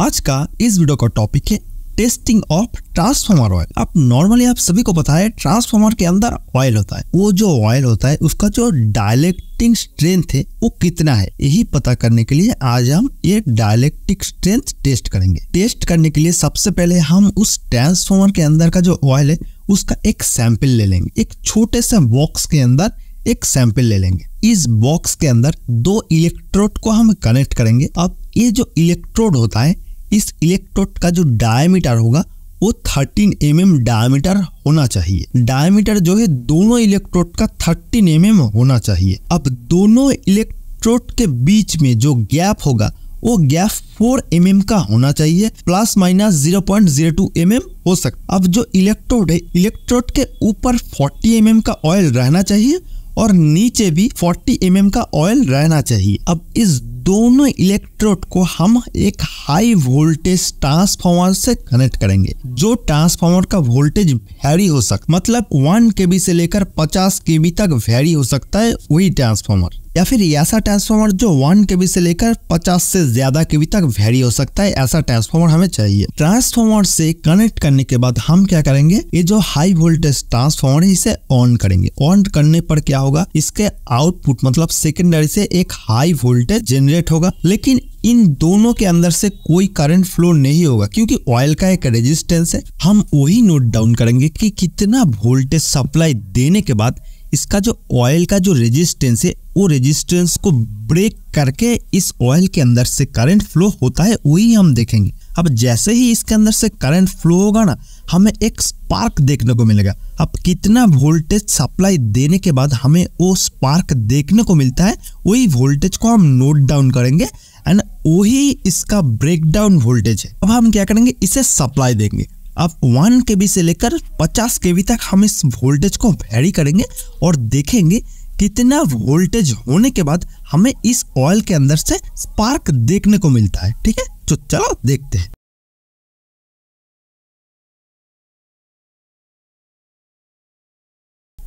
आज का इस वीडियो का टॉपिक है टेस्टिंग ऑफ ट्रांसफार्मर ऑयल आप नॉर्मली आप सभी को पता है ट्रांसफार्मर के अंदर ऑयल होता है वो जो ऑयल होता है उसका जो डायलेक्टिक स्ट्रेंथ है वो कितना है यही पता करने के लिए आज हम ये डायलेक्टिक स्ट्रेंथ टेस्ट करेंगे टेस्ट करने के लिए सबसे पहले हम उस ट्रांसफार्मर के अंदर का जो ऑयल है उसका एक सैंपल ले लेंगे एक छोटे से बॉक्स के अंदर एक सैंपल ले लेंगे इस बॉक्स के अंदर दो इलेक्ट्रोड को हम कनेक्ट करेंगे अब ये जो इलेक्ट्रोड होता है इस इलेक्ट्रोड का जो डायमीटर होगा वो 13 एम mm डायमीटर होना चाहिए डायमीटर जो है दोनों इलेक्ट्रोड का 13 एम mm होना चाहिए अब दोनों इलेक्ट्रोड के बीच में जो गैप होगा वो गैप 4 एम mm का होना चाहिए plus minus zero point zero two M M हो सकता अब जो इलेक्ट्रोड है इलेक्ट्रोड के ऊपर 40 एम mm का ऑयल रहना चाहिए और नीचे भी 40 एम mm का ऑयल रहना चाहिए अब इस दोनों इलेक्ट्रोड को हम एक हाई वोल्टेज ट्रांसफार्मर से कनेक्ट करेंगे जो ट्रांसफार्मर का वोल्टेज वेरी हो सकता मतलब वन के से लेकर पचास के तक वेरी हो सकता है वही ट्रांसफार्मर या फिर ऐसा ट्रांसफॉर्मर जो वन के से लेकर पचास से ज्यादा के तक वेरी हो सकता है ऐसा ट्रांसफॉर्मर हमें चाहिए ट्रांसफॉर्मर से कनेक्ट करने के बाद हम क्या करेंगे ये जो हाई वोल्टेज ट्रांसफॉर्मर है इसे ऑन करेंगे ऑन करने पर क्या होगा इसके आउटपुट मतलब सेकेंडरी से एक हाई वोल्टेज जनरेट होगा लेकिन इन दोनों के अंदर से कोई करंट फ्लो नहीं होगा क्योंकि ऑयल का एक रेजिस्टेंस है हम वही नोट डाउन करेंगे कि कितना वोल्टेज सप्लाई देने के बाद इसका जो ऑयल का जो रेजिस्टेंस है वो रेजिस्टेंस को ब्रेक करके इस ऑयल के अंदर से करंट फ्लो होता है वही हम देखेंगे अब जैसे ही इसके अंदर से करंट फ्लो होगा ना हमें एक स्पार्क देखने को मिलेगा अब कितना वोल्टेज सप्लाई देने के बाद हमें वो स्पार्क देखने को मिलता है वही वोल्टेज को हम नोट डाउन करेंगे एंड वही इसका ब्रेकडाउन वोल्टेज है अब हम क्या करेंगे इसे सप्लाई देंगे आप वन के बी से लेकर पचास के बी तक हम इस वोल्टेज को वेरी करेंगे और देखेंगे कितना वोल्टेज होने के बाद हमें इस ऑयल के अंदर से स्पार्क देखने को मिलता है ठीक है तो चलो देखते हैं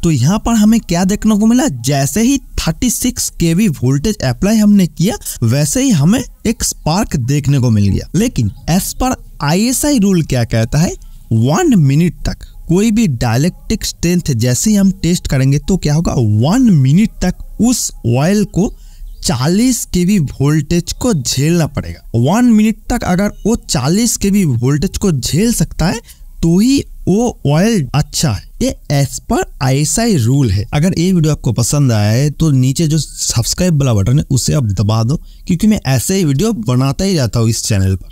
तो यहाँ पर हमें क्या देखने को मिला जैसे ही 36 केवी वोल्टेज अप्लाई हमने किया वैसे ही हमें एक स्पार्क देखने को मिल गया लेकिन एस पर आईएसआई रूल क्या कहता है वन मिनट तक कोई भी डायलेक्टिक स्ट्रेंथ जैसे ही हम टेस्ट करेंगे तो क्या होगा वन मिनट तक उस ऑयल को 40 के वी वोल्टेज को झेलना पड़ेगा वन मिनट तक अगर वो 40 के वी वोल्टेज को झेल सकता है तो ही वो ऑयल अच्छा है ये एस पर आई रूल है अगर ये वीडियो आपको पसंद आया है तो नीचे जो सब्सक्राइब वाला बटन है उसे आप दबा दो क्योंकि मैं ऐसे ही वीडियो बनाता ही जाता हूँ इस चैनल पर